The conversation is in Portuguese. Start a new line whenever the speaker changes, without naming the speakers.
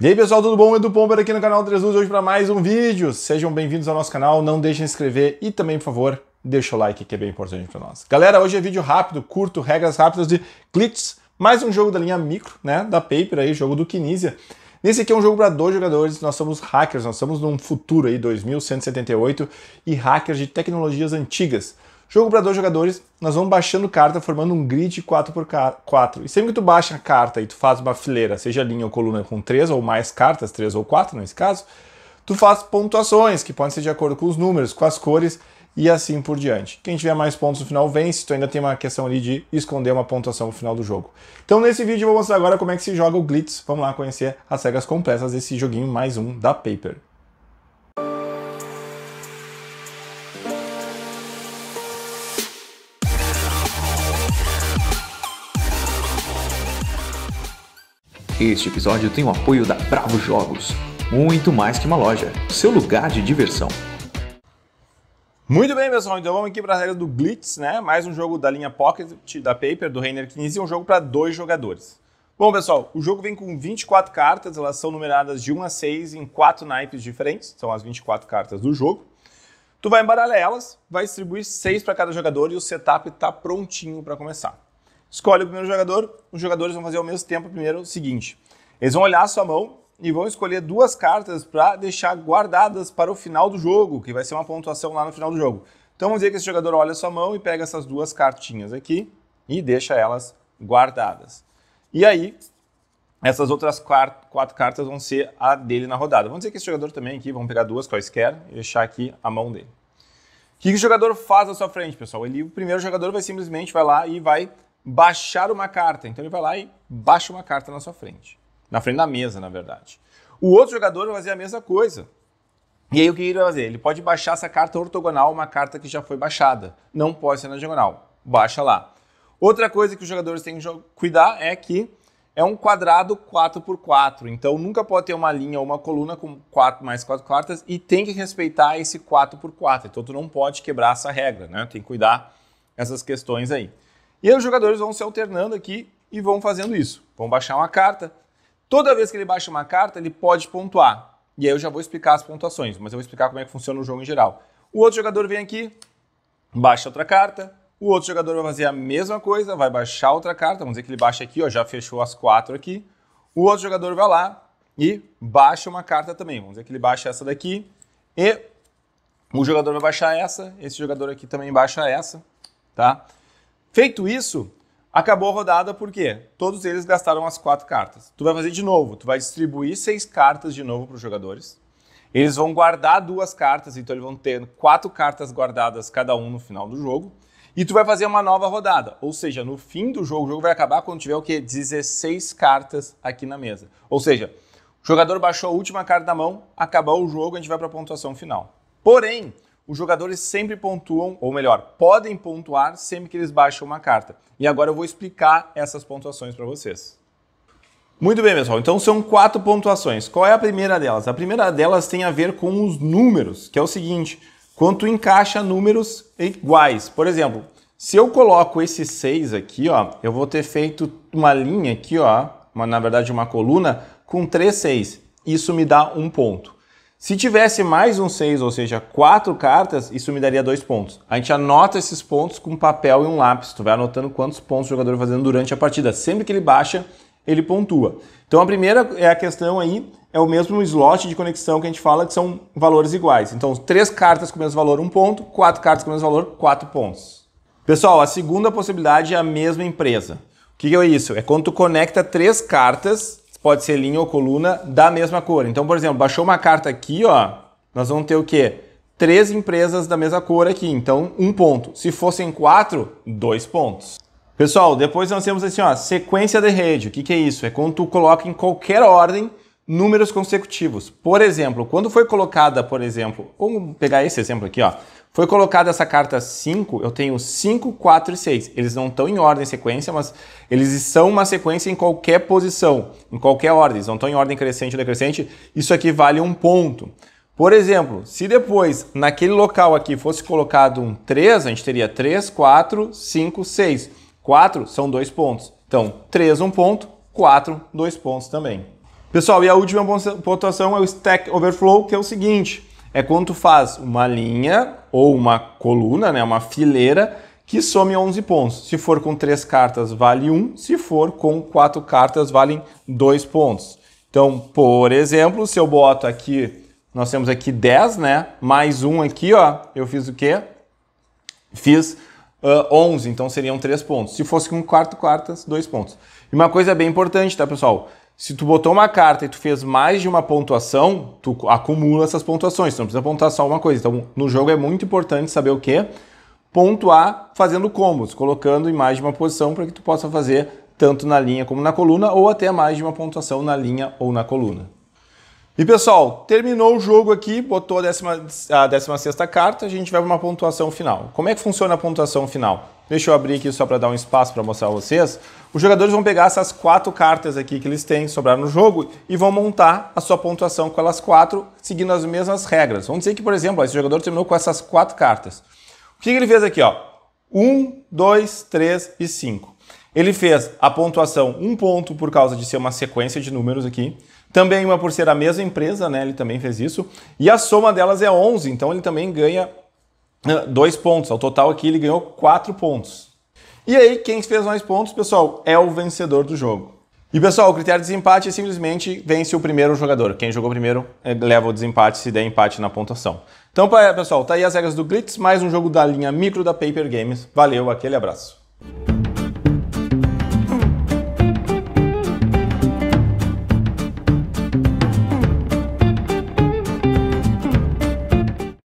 E aí pessoal, tudo bom? Edu Pomper aqui no canal 3 Luz, hoje para mais um vídeo. Sejam bem-vindos ao nosso canal, não deixem de inscrever e também, por favor, deixa o like que é bem importante para nós. Galera, hoje é vídeo rápido, curto, regras rápidas de Clits, mais um jogo da linha micro, né, da Paper aí, jogo do Kinesia. Nesse aqui é um jogo para dois jogadores, nós somos hackers, nós estamos num futuro aí, 2178, e hackers de tecnologias antigas. Jogo para dois jogadores, nós vamos baixando carta, formando um grid 4x4. E sempre que tu baixa a carta e tu faz uma fileira, seja linha ou coluna, com três ou mais cartas, três ou quatro nesse caso, tu faz pontuações, que podem ser de acordo com os números, com as cores e assim por diante. Quem tiver mais pontos no final vence, tu ainda tem uma questão ali de esconder uma pontuação no final do jogo. Então nesse vídeo eu vou mostrar agora como é que se joga o Glitz, vamos lá conhecer as regras completas desse joguinho mais um da Paper. Este episódio tem o apoio da Bravo Jogos, muito mais que uma loja, seu lugar de diversão. Muito bem, pessoal, então vamos aqui para a regra do Blitz, né? Mais um jogo da linha Pocket da Paper, do Reiner 15, um jogo para dois jogadores. Bom, pessoal, o jogo vem com 24 cartas, elas são numeradas de 1 a 6 em quatro naipes diferentes, são as 24 cartas do jogo. Tu vai embaralhar elas, vai distribuir 6 para cada jogador e o setup está prontinho para começar escolhe o primeiro jogador, os jogadores vão fazer ao mesmo tempo primeiro o seguinte: eles vão olhar a sua mão e vão escolher duas cartas para deixar guardadas para o final do jogo, que vai ser uma pontuação lá no final do jogo. Então vamos dizer que esse jogador olha a sua mão e pega essas duas cartinhas aqui e deixa elas guardadas. E aí, essas outras quatro, cartas vão ser a dele na rodada. Vamos dizer que esse jogador também aqui, vamos pegar duas quaisquer e deixar aqui a mão dele. O que, que o jogador faz à sua frente, pessoal? Ele, o primeiro jogador vai simplesmente vai lá e vai baixar uma carta. Então ele vai lá e baixa uma carta na sua frente. Na frente da mesa, na verdade. O outro jogador vai fazer a mesma coisa. E aí o que ele vai fazer? Ele pode baixar essa carta ortogonal, uma carta que já foi baixada. Não pode ser na diagonal. Baixa lá. Outra coisa que os jogadores têm que cuidar é que é um quadrado 4x4. Então nunca pode ter uma linha ou uma coluna com 4 mais 4 quartas e tem que respeitar esse 4x4. Então tu não pode quebrar essa regra, né? Tem que cuidar essas questões aí. E aí os jogadores vão se alternando aqui e vão fazendo isso. Vão baixar uma carta. Toda vez que ele baixa uma carta, ele pode pontuar. E aí eu já vou explicar as pontuações, mas eu vou explicar como é que funciona o jogo em geral. O outro jogador vem aqui, baixa outra carta. O outro jogador vai fazer a mesma coisa, vai baixar outra carta. Vamos dizer que ele baixa aqui, ó, já fechou as quatro aqui. O outro jogador vai lá e baixa uma carta também. Vamos dizer que ele baixa essa daqui. E o jogador vai baixar essa, esse jogador aqui também baixa essa, tá? Feito isso, acabou a rodada porque todos eles gastaram as quatro cartas. Tu vai fazer de novo, tu vai distribuir seis cartas de novo para os jogadores. Eles vão guardar duas cartas, então eles vão ter quatro cartas guardadas cada um no final do jogo. E tu vai fazer uma nova rodada, ou seja, no fim do jogo, o jogo vai acabar quando tiver o quê? 16 cartas aqui na mesa. Ou seja, o jogador baixou a última carta da mão, acabou o jogo, a gente vai para a pontuação final. Porém, os jogadores sempre pontuam, ou melhor, podem pontuar sempre que eles baixam uma carta. E agora eu vou explicar essas pontuações para vocês. Muito bem, pessoal. Então são quatro pontuações. Qual é a primeira delas? A primeira delas tem a ver com os números, que é o seguinte: quanto encaixa números iguais. Por exemplo, se eu coloco esse 6 aqui, ó, eu vou ter feito uma linha aqui, ó, uma, na verdade uma coluna com 3 6. Isso me dá um ponto. Se tivesse mais um 6, ou seja, quatro cartas, isso me daria dois pontos. A gente anota esses pontos com papel e um lápis. Tu vai anotando quantos pontos o jogador vai fazendo durante a partida. Sempre que ele baixa, ele pontua. Então a primeira é a questão aí, é o mesmo slot de conexão que a gente fala que são valores iguais. Então, três cartas com o mesmo valor, um ponto, quatro cartas com o mesmo valor, quatro pontos. Pessoal, a segunda possibilidade é a mesma empresa. O que é isso? É quando tu conecta três cartas pode ser linha ou coluna da mesma cor. Então, por exemplo, baixou uma carta aqui, ó, nós vamos ter o quê? Três empresas da mesma cor aqui, então um ponto. Se fossem quatro, dois pontos. Pessoal, depois nós temos assim, ó, sequência de rede. O que, que é isso? É quando tu coloca em qualquer ordem números consecutivos. Por exemplo, quando foi colocada, por exemplo, vamos pegar esse exemplo aqui, ó. Foi colocada essa carta 5, eu tenho 5, 4 e 6. Eles não estão em ordem sequência, mas eles são uma sequência em qualquer posição, em qualquer ordem. Eles não estão em ordem crescente ou decrescente. Isso aqui vale um ponto. Por exemplo, se depois naquele local aqui fosse colocado um 3, a gente teria 3, 4, 5, 6. 4 são dois pontos. Então, 3, um ponto, 4, dois pontos também. Pessoal, e a última pontuação é o Stack Overflow, que é o seguinte. É quando tu faz uma linha ou uma coluna, né, uma fileira, que some 11 pontos. Se for com três cartas, vale 1. Se for com quatro cartas, valem 2 pontos. Então, por exemplo, se eu boto aqui, nós temos aqui 10, né? Mais um aqui, ó. Eu fiz o quê? Fiz uh, 11, então seriam 3 pontos. Se fosse com quatro cartas, 2 pontos. E uma coisa bem importante, tá, pessoal? Se tu botou uma carta e tu fez mais de uma pontuação, tu acumula essas pontuações, tu não precisa pontuar só uma coisa. Então, no jogo é muito importante saber o quê? Pontuar fazendo combos, colocando em mais de uma posição para que tu possa fazer tanto na linha como na coluna, ou até mais de uma pontuação na linha ou na coluna. E pessoal, terminou o jogo aqui, botou a 16 carta, a gente vai para uma pontuação final. Como é que funciona a pontuação final? Deixa eu abrir aqui só para dar um espaço para mostrar a vocês. Os jogadores vão pegar essas quatro cartas aqui que eles têm, sobraram no jogo, e vão montar a sua pontuação com elas quatro, seguindo as mesmas regras. Vamos dizer que, por exemplo, esse jogador terminou com essas quatro cartas. O que, que ele fez aqui? Ó? Um, dois, três e cinco. Ele fez a pontuação um ponto por causa de ser uma sequência de números aqui. Também uma por ser a mesma empresa, né? Ele também fez isso. E a soma delas é 11, então ele também ganha né, dois pontos. Ao total aqui ele ganhou quatro pontos. E aí, quem fez mais pontos, pessoal, é o vencedor do jogo. E pessoal, o critério de desempate é simplesmente vence o primeiro jogador. Quem jogou primeiro eh, leva o desempate se der empate na pontuação. Então, pessoal, tá aí as regras do Glitz, mais um jogo da linha micro da Paper Games. Valeu, aquele abraço.